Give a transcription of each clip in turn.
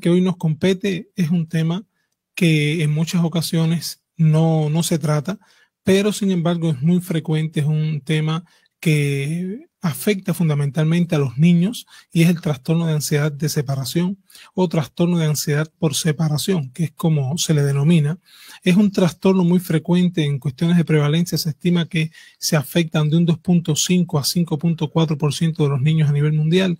que hoy nos compete es un tema que en muchas ocasiones no, no se trata, pero sin embargo es muy frecuente, es un tema que afecta fundamentalmente a los niños y es el trastorno de ansiedad de separación o trastorno de ansiedad por separación, que es como se le denomina. Es un trastorno muy frecuente en cuestiones de prevalencia. Se estima que se afectan de un 2.5 a 5.4% de los niños a nivel mundial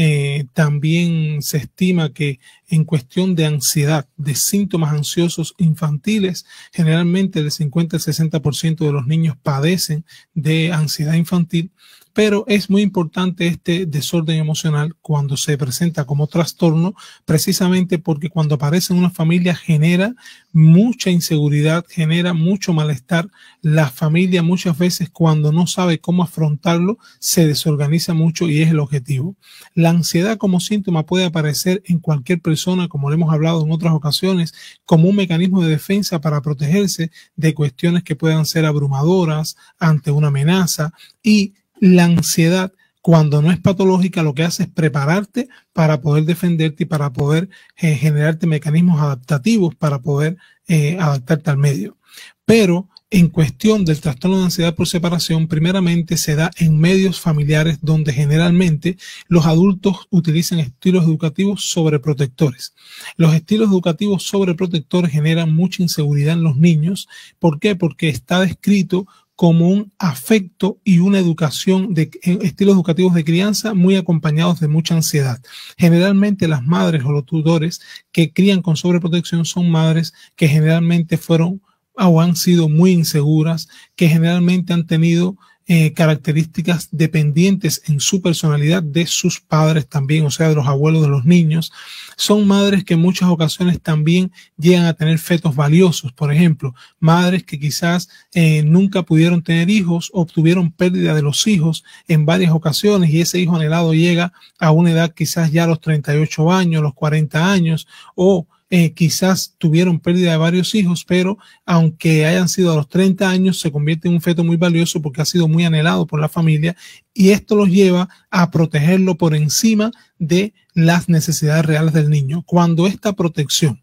eh, también se estima que en cuestión de ansiedad, de síntomas ansiosos infantiles. Generalmente el 50 al 60% de los niños padecen de ansiedad infantil, pero es muy importante este desorden emocional cuando se presenta como trastorno, precisamente porque cuando aparece en una familia genera mucha inseguridad, genera mucho malestar. La familia muchas veces cuando no sabe cómo afrontarlo, se desorganiza mucho y es el objetivo. La ansiedad como síntoma puede aparecer en cualquier persona como le hemos hablado en otras ocasiones, como un mecanismo de defensa para protegerse de cuestiones que puedan ser abrumadoras ante una amenaza y la ansiedad cuando no es patológica, lo que hace es prepararte para poder defenderte y para poder eh, generarte mecanismos adaptativos para poder eh, adaptarte al medio. Pero en cuestión del trastorno de ansiedad por separación, primeramente se da en medios familiares donde generalmente los adultos utilizan estilos educativos sobreprotectores. Los estilos educativos sobreprotectores generan mucha inseguridad en los niños. ¿Por qué? Porque está descrito como un afecto y una educación de estilos educativos de crianza muy acompañados de mucha ansiedad. Generalmente las madres o los tutores que crían con sobreprotección son madres que generalmente fueron o han sido muy inseguras, que generalmente han tenido eh, características dependientes en su personalidad de sus padres también, o sea, de los abuelos de los niños. Son madres que en muchas ocasiones también llegan a tener fetos valiosos, por ejemplo, madres que quizás eh, nunca pudieron tener hijos, obtuvieron pérdida de los hijos en varias ocasiones y ese hijo anhelado llega a una edad quizás ya a los 38 años, los 40 años o eh, quizás tuvieron pérdida de varios hijos, pero aunque hayan sido a los 30 años, se convierte en un feto muy valioso porque ha sido muy anhelado por la familia y esto los lleva a protegerlo por encima de las necesidades reales del niño. Cuando esta protección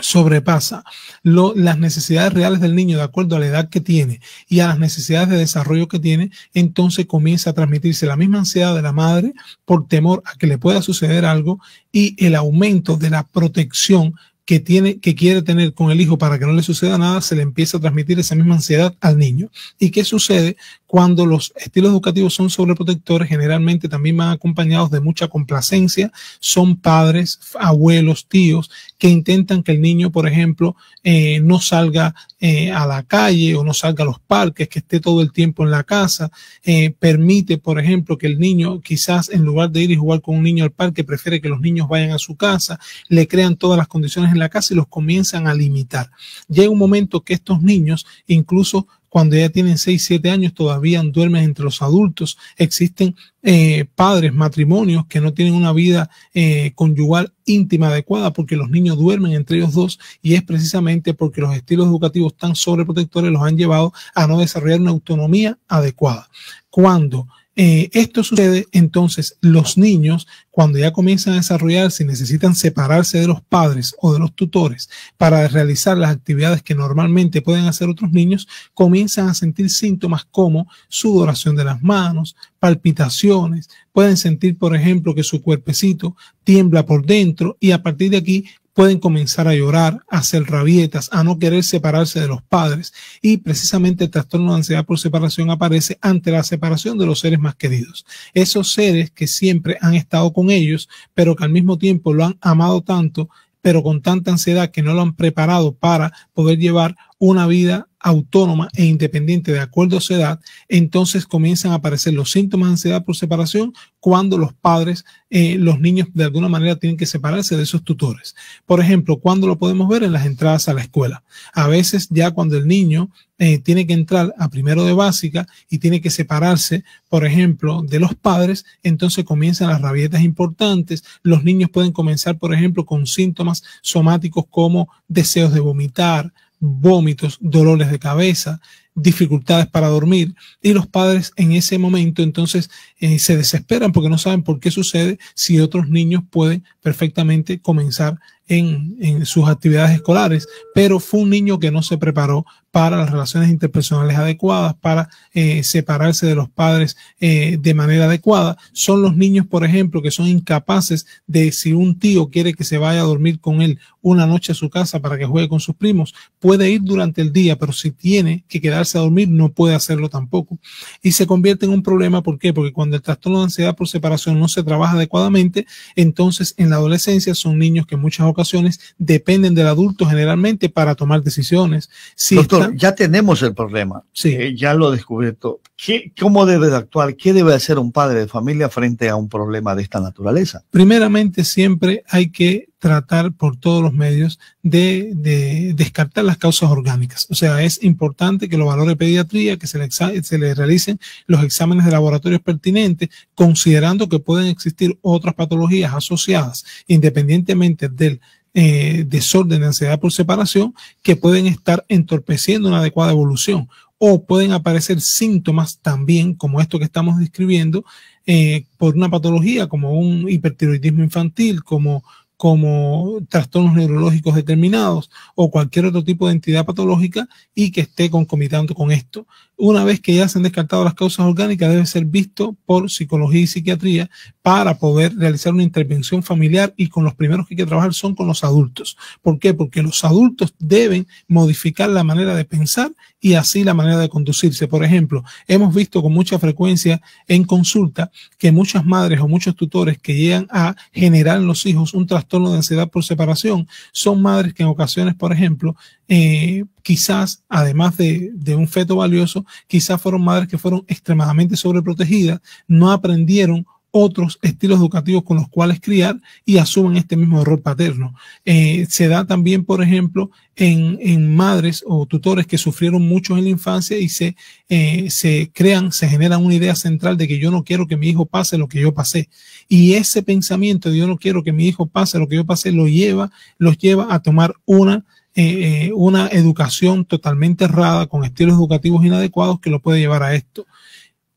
sobrepasa las necesidades reales del niño de acuerdo a la edad que tiene y a las necesidades de desarrollo que tiene, entonces comienza a transmitirse la misma ansiedad de la madre por temor a que le pueda suceder algo y el aumento de la protección que, tiene, que quiere tener con el hijo para que no le suceda nada, se le empieza a transmitir esa misma ansiedad al niño. ¿Y qué sucede cuando los estilos educativos son sobreprotectores? Generalmente también van acompañados de mucha complacencia. Son padres, abuelos, tíos que intentan que el niño, por ejemplo, eh, no salga eh, a la calle o no salga a los parques, que esté todo el tiempo en la casa. Eh, permite, por ejemplo, que el niño quizás en lugar de ir y jugar con un niño al parque, prefiere que los niños vayan a su casa. Le crean todas las condiciones en la casa y los comienzan a limitar. Llega un momento que estos niños, incluso cuando ya tienen 6, 7 años, todavía duermen entre los adultos. Existen eh, padres, matrimonios que no tienen una vida eh, conyugal íntima adecuada porque los niños duermen entre ellos dos y es precisamente porque los estilos educativos tan sobreprotectores los han llevado a no desarrollar una autonomía adecuada. Cuando eh, esto sucede entonces los niños cuando ya comienzan a desarrollarse y necesitan separarse de los padres o de los tutores para realizar las actividades que normalmente pueden hacer otros niños, comienzan a sentir síntomas como sudoración de las manos, palpitaciones, pueden sentir por ejemplo que su cuerpecito tiembla por dentro y a partir de aquí pueden comenzar a llorar, a hacer rabietas, a no querer separarse de los padres. Y precisamente el trastorno de ansiedad por separación aparece ante la separación de los seres más queridos. Esos seres que siempre han estado con ellos, pero que al mismo tiempo lo han amado tanto, pero con tanta ansiedad que no lo han preparado para poder llevar una vida autónoma e independiente de acuerdo a su edad, entonces comienzan a aparecer los síntomas de ansiedad por separación cuando los padres, eh, los niños de alguna manera tienen que separarse de sus tutores. Por ejemplo, cuando lo podemos ver en las entradas a la escuela. A veces ya cuando el niño eh, tiene que entrar a primero de básica y tiene que separarse, por ejemplo, de los padres, entonces comienzan las rabietas importantes. Los niños pueden comenzar, por ejemplo, con síntomas somáticos como deseos de vomitar, vómitos, dolores de cabeza, dificultades para dormir y los padres en ese momento entonces eh, se desesperan porque no saben por qué sucede si otros niños pueden perfectamente comenzar en, sus actividades escolares, pero fue un niño que no se preparó para las relaciones interpersonales adecuadas, para eh, separarse de los padres eh, de manera adecuada. Son los niños, por ejemplo, que son incapaces de si un tío quiere que se vaya a dormir con él una noche a su casa para que juegue con sus primos, puede ir durante el día, pero si tiene que quedarse a dormir, no puede hacerlo tampoco. Y se convierte en un problema, ¿por qué? Porque cuando el trastorno de ansiedad por separación no se trabaja adecuadamente, entonces en la adolescencia son niños que muchas ocasiones dependen del adulto generalmente para tomar decisiones. Doctor, ya tenemos el problema. Sí. Eh, ya lo descubierto. ¿Qué, ¿Cómo debe de actuar? ¿Qué debe hacer un padre de familia frente a un problema de esta naturaleza? Primeramente, siempre hay que tratar por todos los medios de, de, descartar las causas orgánicas. O sea, es importante que lo valore pediatría, que se le, se le realicen los exámenes de laboratorios pertinentes, considerando que pueden existir otras patologías asociadas, independientemente del eh, desorden de ansiedad por separación, que pueden estar entorpeciendo una adecuada evolución o pueden aparecer síntomas también como esto que estamos describiendo eh, por una patología como un hipertiroidismo infantil, como como trastornos neurológicos determinados o cualquier otro tipo de entidad patológica y que esté concomitando con esto. Una vez que ya se han descartado las causas orgánicas, debe ser visto por psicología y psiquiatría para poder realizar una intervención familiar y con los primeros que hay que trabajar son con los adultos. ¿Por qué? Porque los adultos deben modificar la manera de pensar y así la manera de conducirse. Por ejemplo, hemos visto con mucha frecuencia en consulta que muchas madres o muchos tutores que llegan a generar en los hijos un trastorno de ansiedad por separación son madres que en ocasiones, por ejemplo, eh, quizás, además de, de, un feto valioso, quizás fueron madres que fueron extremadamente sobreprotegidas, no aprendieron otros estilos educativos con los cuales criar y asumen este mismo error paterno. Eh, se da también, por ejemplo, en, madres o tutores que sufrieron mucho en la infancia y se, eh, se crean, se genera una idea central de que yo no quiero que mi hijo pase lo que yo pasé. Y ese pensamiento de yo no quiero que mi hijo pase lo que yo pasé lo lleva, los lleva a tomar una eh, una educación totalmente errada, con estilos educativos inadecuados que lo puede llevar a esto.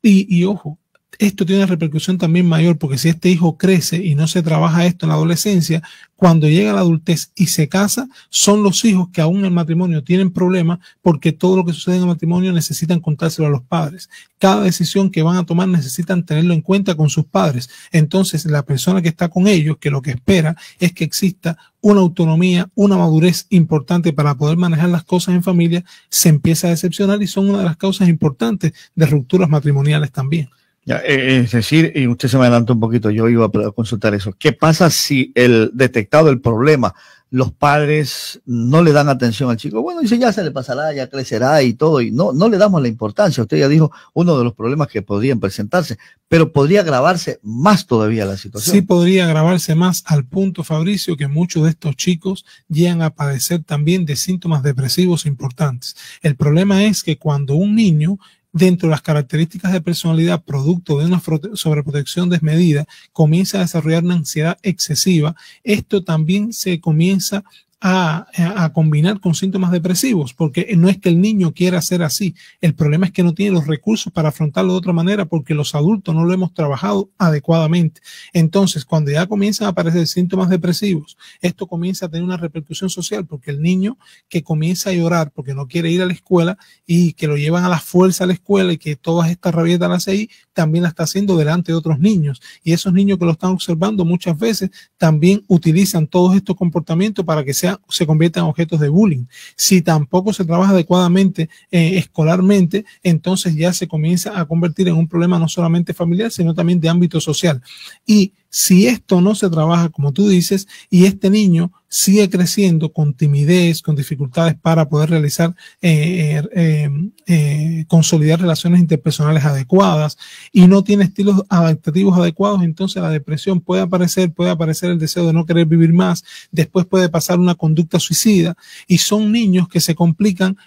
Y, y ojo, esto tiene una repercusión también mayor, porque si este hijo crece y no se trabaja esto en la adolescencia, cuando llega a la adultez y se casa, son los hijos que aún en el matrimonio tienen problemas porque todo lo que sucede en el matrimonio necesitan contárselo a los padres. Cada decisión que van a tomar necesitan tenerlo en cuenta con sus padres. Entonces, la persona que está con ellos, que lo que espera es que exista una autonomía, una madurez importante para poder manejar las cosas en familia, se empieza a decepcionar y son una de las causas importantes de rupturas matrimoniales también. Eh, eh, es decir, y usted se me adelantó un poquito, yo iba a consultar eso. ¿Qué pasa si el detectado el problema, los padres no le dan atención al chico? Bueno, dice, ya se le pasará, ya crecerá y todo, y no, no le damos la importancia. Usted ya dijo uno de los problemas que podrían presentarse, pero podría agravarse más todavía la situación. Sí, podría agravarse más al punto, Fabricio, que muchos de estos chicos llegan a padecer también de síntomas depresivos importantes. El problema es que cuando un niño dentro de las características de personalidad producto de una sobreprotección desmedida, comienza a desarrollar una ansiedad excesiva. Esto también se comienza a, combinar con síntomas depresivos, porque no es que el niño quiera ser así, el problema es que no tiene los recursos para afrontarlo de otra manera porque los adultos no lo hemos trabajado adecuadamente. Entonces, cuando ya comienzan a aparecer síntomas depresivos, esto comienza a tener una repercusión social porque el niño que comienza a llorar porque no quiere ir a la escuela y que lo llevan a la fuerza a la escuela y que todas estas rabietas las ahí, también la está haciendo delante de otros niños. Y esos niños que lo están observando muchas veces también utilizan todos estos comportamientos para que se se conviertan en objetos de bullying. Si tampoco se trabaja adecuadamente eh, escolarmente, entonces ya se comienza a convertir en un problema no solamente familiar, sino también de ámbito social. Y si esto no se trabaja, como tú dices, y este niño sigue creciendo con timidez, con dificultades para poder realizar, eh, eh, em, eh, consolidar relaciones interpersonales adecuadas y no tiene estilos adaptativos adecuados, entonces la depresión puede aparecer, puede aparecer el deseo de no querer vivir más, después puede pasar una conducta suicida y son niños que se complican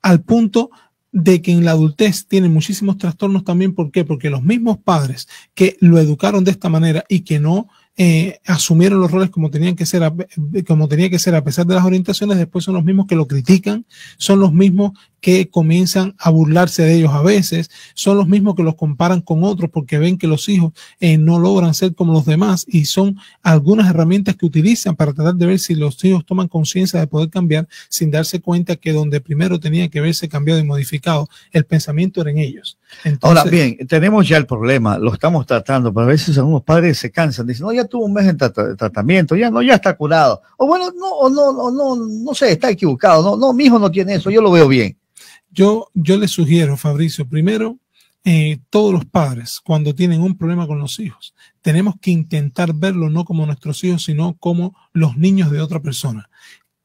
al punto de que en la adultez tienen muchísimos trastornos también. ¿Por qué? Porque los mismos padres que lo educaron de esta manera y que no eh, asumieron los roles como tenían que ser, eh, como tenía que ser a pesar de las orientaciones, después son los mismos que lo critican, son los mismos que comienzan a burlarse de ellos a veces, son los mismos que los comparan con otros porque ven que los hijos eh, no logran ser como los demás y son algunas herramientas que utilizan para tratar de ver si los hijos toman conciencia de poder cambiar sin darse cuenta que donde primero tenía que verse cambiado y modificado, el pensamiento era en ellos. Ahora bien, tenemos ya el problema, lo estamos tratando, pero a veces algunos padres se cansan, dicen, no, tuvo un mes en tratamiento, ya no, ya está curado. O bueno, no, no, no, no, no sé, está equivocado. No, no, mi hijo no tiene eso, yo lo veo bien. Yo, yo le sugiero, Fabricio, primero, eh, todos los padres, cuando tienen un problema con los hijos, tenemos que intentar verlo no como nuestros hijos, sino como los niños de otra persona.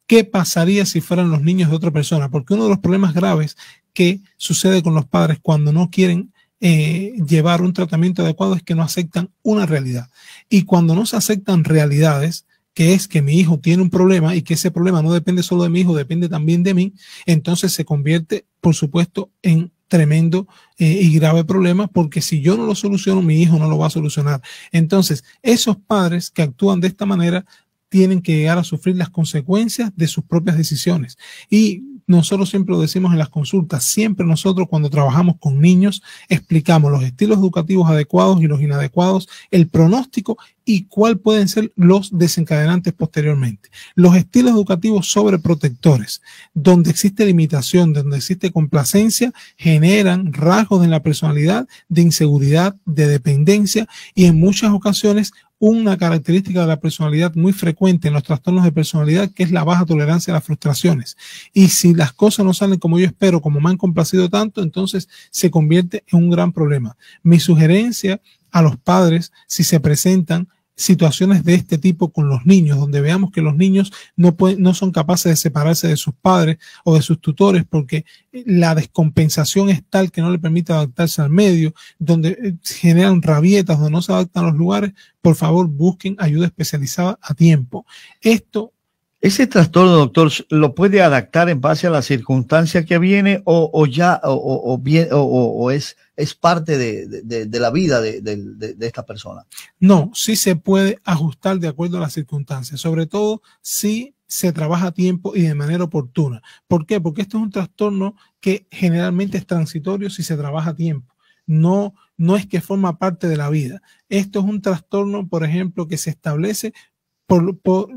¿Qué pasaría si fueran los niños de otra persona? Porque uno de los problemas graves que sucede con los padres cuando no quieren eh, llevar un tratamiento adecuado es que no aceptan una realidad. Y cuando no se aceptan realidades, que es que mi hijo tiene un problema y que ese problema no depende solo de mi hijo, depende también de mí, entonces se convierte, por supuesto, en tremendo eh, y grave problema porque si yo no lo soluciono, mi hijo no lo va a solucionar. Entonces, esos padres que actúan de esta manera tienen que llegar a sufrir las consecuencias de sus propias decisiones. Y nosotros siempre lo decimos en las consultas, siempre nosotros cuando trabajamos con niños explicamos los estilos educativos adecuados y los inadecuados, el pronóstico y cuál pueden ser los desencadenantes posteriormente. Los estilos educativos sobreprotectores, donde existe limitación, donde existe complacencia, generan rasgos en la personalidad de inseguridad, de dependencia y en muchas ocasiones una característica de la personalidad muy frecuente en los trastornos de personalidad, que es la baja tolerancia a las frustraciones. Y si las cosas no salen como yo espero, como me han complacido tanto, entonces se convierte en un gran problema. Mi sugerencia a los padres, si se presentan situaciones de este tipo con los niños, donde veamos que los niños no, pueden, no son capaces de separarse de sus padres o de sus tutores porque eh, la descompensación es tal que no le permite adaptarse al medio, donde eh, generan rabietas, donde no se adaptan a los lugares, por favor busquen ayuda especializada a tiempo. Esto ¿Ese trastorno, doctor, lo puede adaptar en base a la circunstancia que viene o, ya o, es, es parte de, la vida de, esta persona? No, sí se puede ajustar de acuerdo a las circunstancias, sobre todo si se trabaja a tiempo y de manera oportuna. ¿Por qué? Porque esto es un trastorno que generalmente es transitorio si se trabaja a tiempo. No, no es que forma parte de la vida. Esto es un trastorno, por ejemplo, que se establece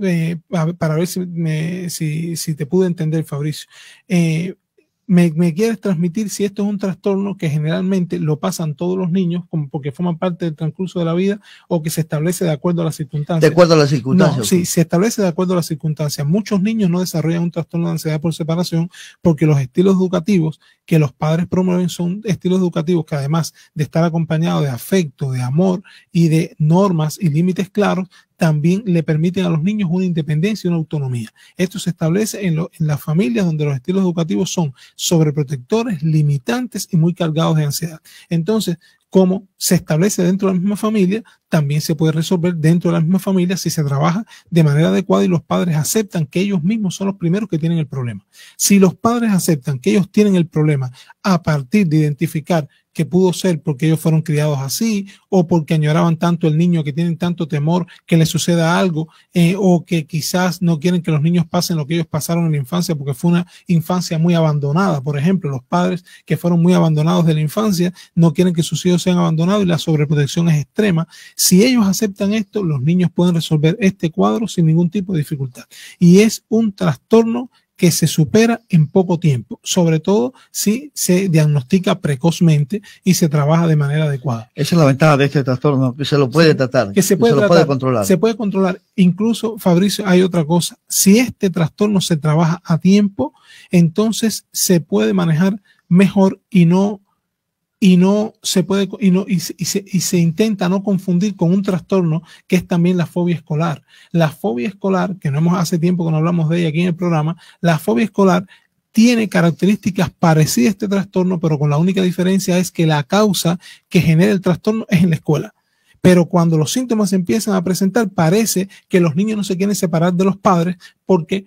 eh, para ver si, te pude entender, Fabricio. Eh, me, quieres transmitir si esto es un trastorno que generalmente lo pasan todos los niños como porque forman parte del transcurso de la vida o que se establece de acuerdo a las circunstancias. De acuerdo a las circunstancias. sí, se establece de acuerdo a las circunstancias. Muchos niños no desarrollan un trastorno de ansiedad por separación porque los estilos educativos que los padres promueven son estilos educativos que además de estar acompañados de afecto, de amor y de normas y límites claros, también le permiten a los niños una independencia y una autonomía. Esto se establece en, las familias donde los estilos educativos son sobreprotectores, limitantes y muy cargados de ansiedad. Entonces, como se establece dentro de la misma familia, también se puede resolver dentro de la misma familia si se trabaja de manera adecuada y los padres aceptan que ellos mismos son los primeros que tienen el problema. Si los padres aceptan que ellos tienen el problema a partir de identificar que pudo ser porque ellos fueron criados así o porque añoraban tanto el niño que tienen tanto temor que le suceda algo eh, o que quizás no quieren que los niños pasen lo que ellos pasaron en la infancia porque fue una infancia muy abandonada. Por ejemplo, los padres que fueron muy abandonados de la infancia no quieren que sus hijos sean abandonados y la sobreprotección es extrema. Si ellos aceptan esto, los niños pueden resolver este cuadro sin ningún tipo de dificultad. Y es un trastorno que se supera en poco tiempo, sobre todo si se diagnostica precozmente y se trabaja de manera adecuada. Esa es la ventaja de este trastorno, que se lo puede tratar, que se lo puede controlar. Se puede controlar. Incluso, Fabricio, hay otra cosa. Si este trastorno se trabaja a tiempo, entonces se puede manejar mejor y no y no se puede y no y, se, y se intenta no confundir con un trastorno que es también la fobia escolar. La fobia escolar, que no hemos hace tiempo que no hablamos de ella aquí en el programa, la fobia escolar tiene características parecidas a este trastorno, pero con la única diferencia es que la causa que genera el trastorno es en la escuela. Pero cuando los síntomas empiezan a presentar, parece que los niños no se quieren separar de los padres porque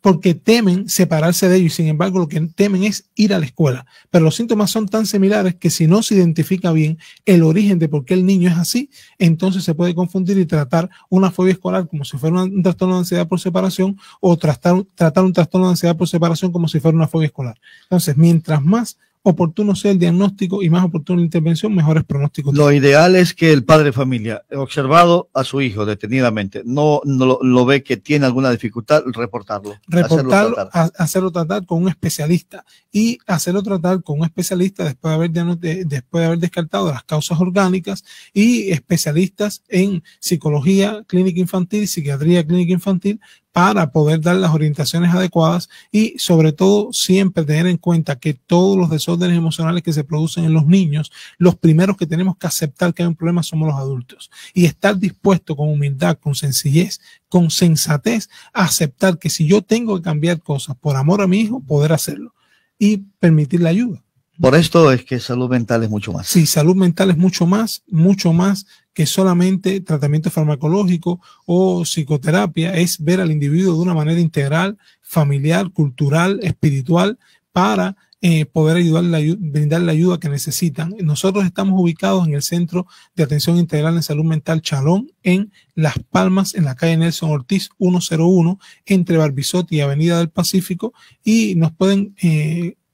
porque temen separarse de ellos y sin embargo lo que temen es ir a la escuela. Pero los síntomas son tan similares que si no se identifica bien el origen de por qué el niño es así, entonces se puede confundir y tratar una fobia escolar como si fuera un trastorno de ansiedad por separación o tratar, tratar un trastorno de ansiedad por separación como si fuera una fobia escolar. Entonces, mientras más oportuno sea el diagnóstico y más oportuna la intervención, mejores pronósticos. Lo ideal es que el padre de familia, observado a su hijo detenidamente, no, lo, ve que tiene alguna dificultad, reportarlo. Reportarlo, hacerlo tratar. con un especialista y hacerlo tratar con un especialista después de haber, después de haber descartado las causas orgánicas y especialistas en psicología clínica infantil, psiquiatría clínica infantil, para poder dar las orientaciones adecuadas y sobre todo siempre tener en cuenta que todos los desórdenes emocionales que se producen en los niños, los primeros que tenemos que aceptar que hay un problema somos los adultos y estar dispuesto con humildad, con sencillez, con sensatez a aceptar que si yo tengo que cambiar cosas por amor a mi hijo, poder hacerlo y permitir la ayuda. Por esto es que salud mental es mucho más. Sí, salud mental es mucho más, mucho más que solamente tratamiento farmacológico o psicoterapia, es ver al individuo de una manera integral, familiar, cultural, espiritual, para eh, poder ayudarle, brindar la ayuda que necesitan. Nosotros estamos ubicados en el Centro de Atención Integral en Salud Mental Chalón, en Las Palmas, en la calle Nelson Ortiz 101, entre Barbizotti y Avenida del Pacífico, y nos pueden eh,